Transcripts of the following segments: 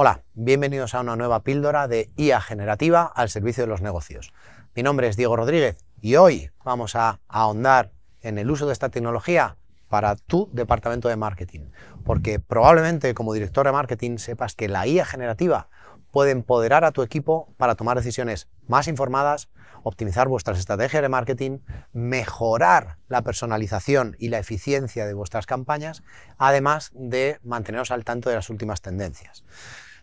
Hola, bienvenidos a una nueva píldora de IA generativa al servicio de los negocios. Mi nombre es Diego Rodríguez y hoy vamos a ahondar en el uso de esta tecnología para tu departamento de marketing, porque probablemente como director de marketing sepas que la IA generativa puede empoderar a tu equipo para tomar decisiones más informadas, optimizar vuestras estrategias de marketing, mejorar la personalización y la eficiencia de vuestras campañas, además de manteneros al tanto de las últimas tendencias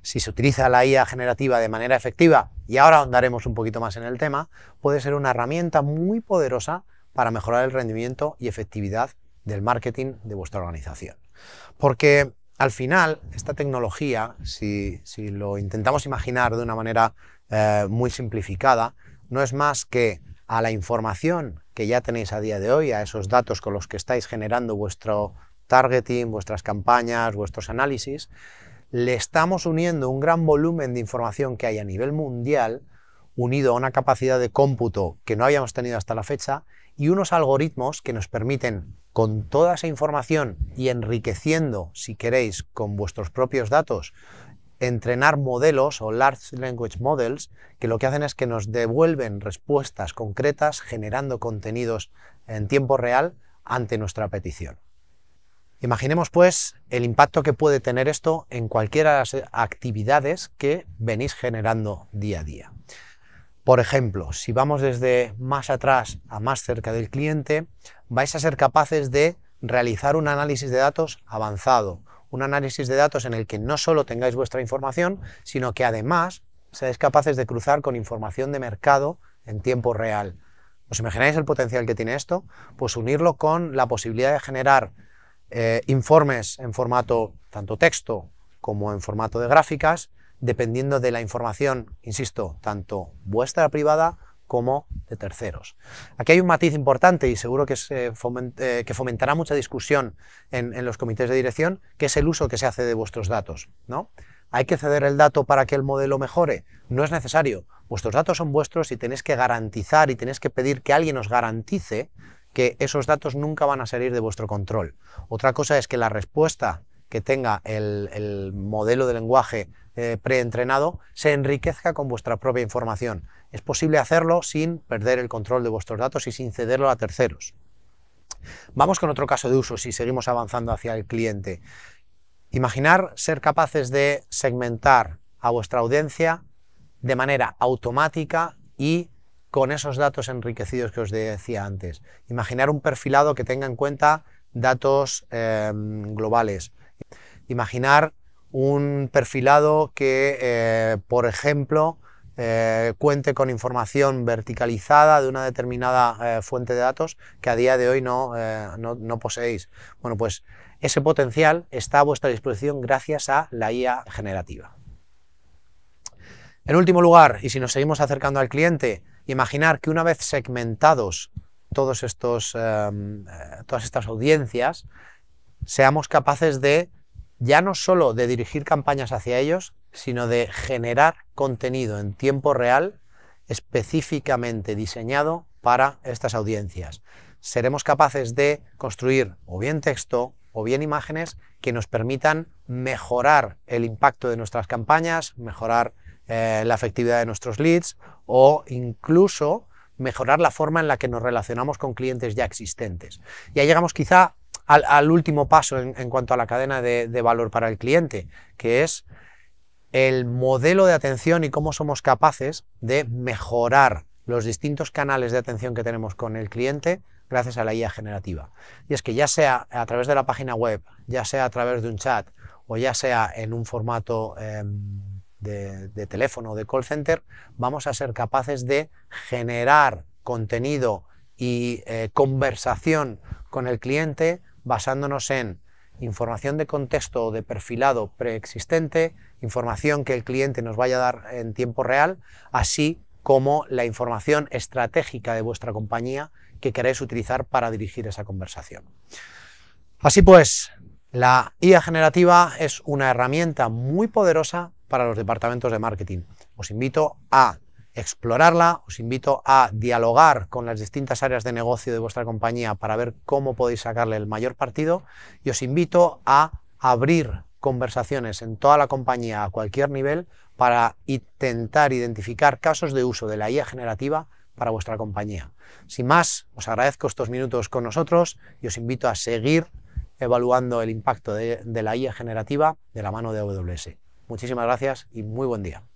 si se utiliza la IA generativa de manera efectiva, y ahora andaremos un poquito más en el tema, puede ser una herramienta muy poderosa para mejorar el rendimiento y efectividad del marketing de vuestra organización. Porque al final, esta tecnología, si, lo intentamos imaginar de una manera eh, muy simplificada, no es más que a la información que ya tenéis a día de hoy, a esos datos con los que estáis generando vuestro targeting, vuestras campañas, vuestros análisis, le estamos uniendo un gran volumen de información que hay a nivel mundial, unido a una capacidad de cómputo que no habíamos tenido hasta la fecha, y unos algoritmos que nos permiten, con toda esa información y enriqueciendo, si queréis, con vuestros propios datos, entrenar modelos o large language models que lo que hacen es que nos devuelven respuestas concretas generando contenidos en tiempo real ante nuestra petición. Imaginemos pues el impacto que puede tener esto en cualquiera de las eh, actividades que venís generando día a día. Por ejemplo, si vamos desde más atrás a más cerca del cliente, vais a ser capaces de realizar un análisis de datos avanzado, un análisis de datos en el que no solo tengáis vuestra información, sino que además seáis capaces de cruzar con información de mercado en tiempo real. ¿Os imagináis el potencial que tiene esto? Pues unirlo con la posibilidad de generar eh, informes en formato tanto texto como en formato de gráficas, dependiendo de la información, insisto, tanto vuestra privada como de terceros. Aquí hay un matiz importante y seguro que, eh, que fomentará mucha discusión en, en, los comités de dirección, que es el uso que se hace de vuestros datos. ¿no? ¿Hay que ceder el dato para que el modelo mejore? No es necesario. Vuestros datos son vuestros y tenéis que garantizar y tenéis que pedir que alguien os garantice que esos datos nunca van a salir de vuestro control. Otra cosa es que la respuesta que tenga el, modelo de lenguaje eh, preentrenado se enriquezca con vuestra propia información. Es posible hacerlo sin perder el control de vuestros datos y sin cederlo a terceros. Vamos con otro caso de uso si seguimos avanzando hacia el cliente. Imaginar ser capaces de segmentar a vuestra audiencia de manera automática y con esos datos enriquecidos que os decía antes. Imaginar un perfilado que tenga en cuenta datos em, globales. Imaginar un perfilado que, eh, por ejemplo, eh, cuente con información verticalizada de una determinada eh, fuente de datos que a día de hoy no, no, poseéis. Bueno, pues ese potencial está a vuestra disposición gracias a la IA generativa. En último lugar, y si nos seguimos acercando al cliente, imaginar que una vez segmentados todos estos, eh, eh, todas estas audiencias, seamos capaces de ya no solo de dirigir campañas hacia ellos, sino de generar contenido en tiempo real específicamente diseñado para estas audiencias. Seremos capaces de construir o bien texto o bien imágenes que nos permitan mejorar el impacto de nuestras campañas, mejorar eh, la efectividad de nuestros leads o incluso mejorar la forma en la que nos relacionamos con clientes ya existentes. Ya llegamos quizá al, último paso en, cuanto a la cadena de, valor para el cliente, que es el modelo de atención y cómo somos capaces de mejorar los distintos canales de atención que tenemos con el cliente gracias a la IA generativa. Y es que ya sea a través de la página web, ya sea a través de un chat o ya sea en un formato em, de, teléfono o de call center, vamos a ser capaces de generar contenido y eh, conversación con el cliente basándonos en información de contexto o de perfilado preexistente, información que el cliente nos vaya a dar en tiempo real, así como la información estratégica de vuestra compañía que queréis utilizar para dirigir esa conversación. Así pues, la IA generativa es una herramienta muy poderosa para los departamentos de marketing. Os invito a explorarla, os invito a dialogar con las distintas áreas de negocio de vuestra compañía para ver cómo podéis sacarle el mayor partido y os invito a abrir conversaciones en toda la compañía a cualquier nivel para intentar identificar casos de uso de la IA generativa para vuestra compañía. Sin más, os agradezco estos minutos con nosotros y os invito a seguir evaluando el impacto de, la IA generativa de la mano de AWS. Muchísimas gracias y muy buen día.